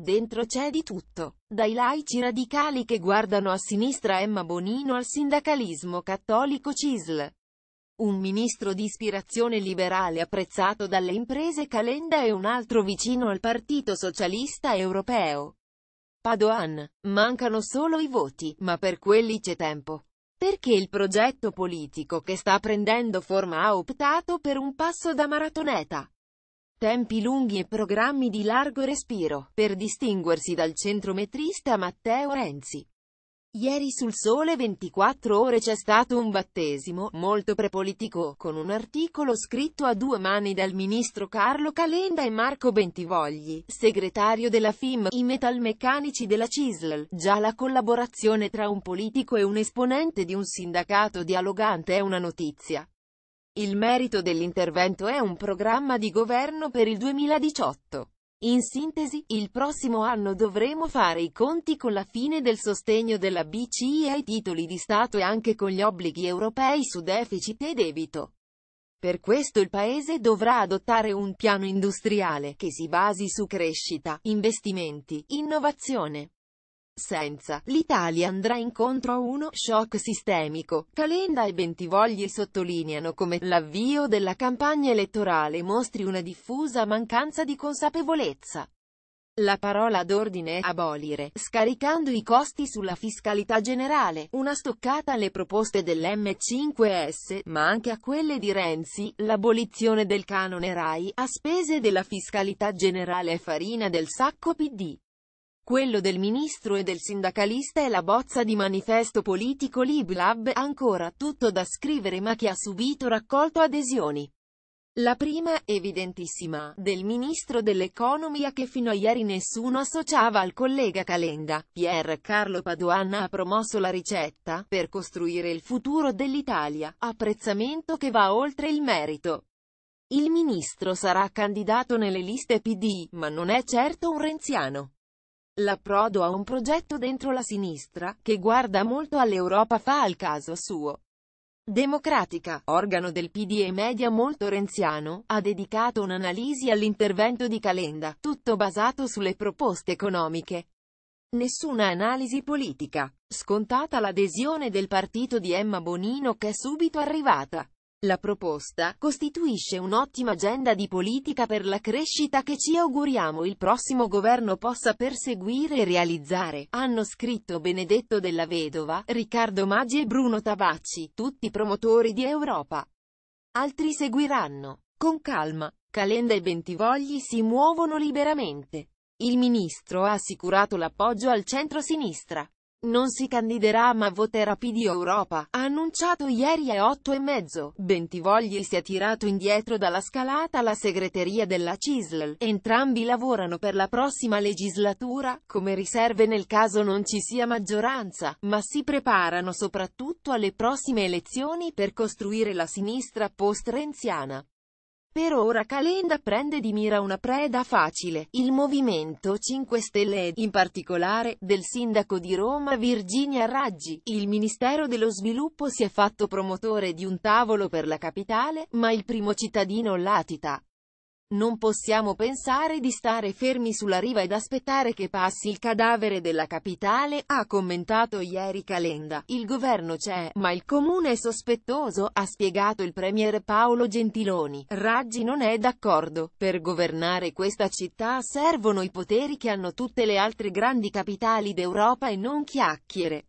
Dentro c'è di tutto, dai laici radicali che guardano a sinistra Emma Bonino al sindacalismo cattolico CISL. Un ministro di ispirazione liberale apprezzato dalle imprese Calenda e un altro vicino al Partito Socialista Europeo. Padoan. Mancano solo i voti, ma per quelli c'è tempo. Perché il progetto politico che sta prendendo forma ha optato per un passo da maratoneta tempi lunghi e programmi di largo respiro, per distinguersi dal centrometrista Matteo Renzi. Ieri sul Sole 24 Ore c'è stato un battesimo, molto prepolitico, con un articolo scritto a due mani dal ministro Carlo Calenda e Marco Bentivogli, segretario della FIM, i metalmeccanici della CISL. Già la collaborazione tra un politico e un esponente di un sindacato dialogante è una notizia. Il merito dell'intervento è un programma di governo per il 2018. In sintesi, il prossimo anno dovremo fare i conti con la fine del sostegno della BCE ai titoli di Stato e anche con gli obblighi europei su deficit e debito. Per questo il Paese dovrà adottare un piano industriale che si basi su crescita, investimenti, innovazione, senza, l'Italia andrà incontro a uno shock sistemico. Calenda e Bentivogli sottolineano come l'avvio della campagna elettorale mostri una diffusa mancanza di consapevolezza. La parola d'ordine è abolire, scaricando i costi sulla fiscalità generale, una stoccata alle proposte dell'M5S, ma anche a quelle di Renzi, l'abolizione del canone RAI, a spese della fiscalità generale è farina del sacco PD. Quello del ministro e del sindacalista è la bozza di manifesto politico LibLab, ancora tutto da scrivere ma che ha subito raccolto adesioni. La prima, evidentissima, del ministro dell'economia che fino a ieri nessuno associava al collega Calenda, Pier Carlo Padoanna ha promosso la ricetta, per costruire il futuro dell'Italia, apprezzamento che va oltre il merito. Il ministro sarà candidato nelle liste PD, ma non è certo un renziano. L'approdo a un progetto dentro la sinistra, che guarda molto all'Europa fa al caso suo. Democratica, organo del PD e media molto renziano, ha dedicato un'analisi all'intervento di Calenda, tutto basato sulle proposte economiche. Nessuna analisi politica. Scontata l'adesione del partito di Emma Bonino che è subito arrivata. La proposta costituisce un'ottima agenda di politica per la crescita che ci auguriamo il prossimo governo possa perseguire e realizzare, hanno scritto Benedetto della Vedova, Riccardo Maggi e Bruno Tavacci, tutti promotori di Europa. Altri seguiranno. Con calma, Calenda e Bentivogli si muovono liberamente. Il ministro ha assicurato l'appoggio al centro-sinistra. Non si candiderà ma voterà PD Europa, ha annunciato ieri a 8 e mezzo. Bentivogli si è tirato indietro dalla scalata alla segreteria della CISL. Entrambi lavorano per la prossima legislatura, come riserve nel caso non ci sia maggioranza, ma si preparano soprattutto alle prossime elezioni per costruire la sinistra post-renziana. Per ora Calenda prende di mira una preda facile, il Movimento 5 Stelle e, in particolare, del sindaco di Roma Virginia Raggi. Il Ministero dello Sviluppo si è fatto promotore di un tavolo per la capitale, ma il primo cittadino latita. Non possiamo pensare di stare fermi sulla riva ed aspettare che passi il cadavere della capitale, ha commentato ieri Calenda. Il governo c'è, ma il comune è sospettoso, ha spiegato il premier Paolo Gentiloni. Raggi non è d'accordo. Per governare questa città servono i poteri che hanno tutte le altre grandi capitali d'Europa e non chiacchiere.